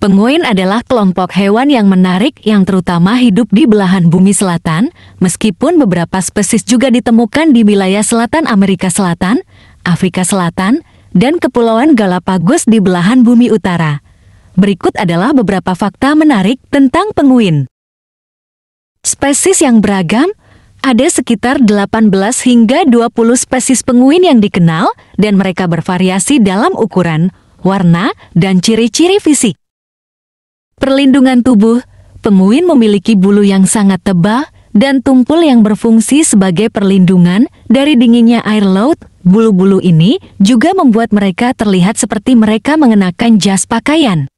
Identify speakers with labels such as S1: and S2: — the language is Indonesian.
S1: Penguin adalah kelompok hewan yang menarik yang terutama hidup di belahan bumi selatan, meskipun beberapa spesies juga ditemukan di wilayah selatan Amerika Selatan, Afrika Selatan, dan Kepulauan Galapagos di belahan bumi utara. Berikut adalah beberapa fakta menarik tentang penguin. Spesies yang beragam, ada sekitar 18 hingga 20 spesies penguin yang dikenal dan mereka bervariasi dalam ukuran, warna, dan ciri-ciri fisik perlindungan tubuh, penguin memiliki bulu yang sangat tebal dan tumpul yang berfungsi sebagai perlindungan dari dinginnya air laut. Bulu-bulu ini juga membuat mereka terlihat seperti mereka mengenakan jas pakaian.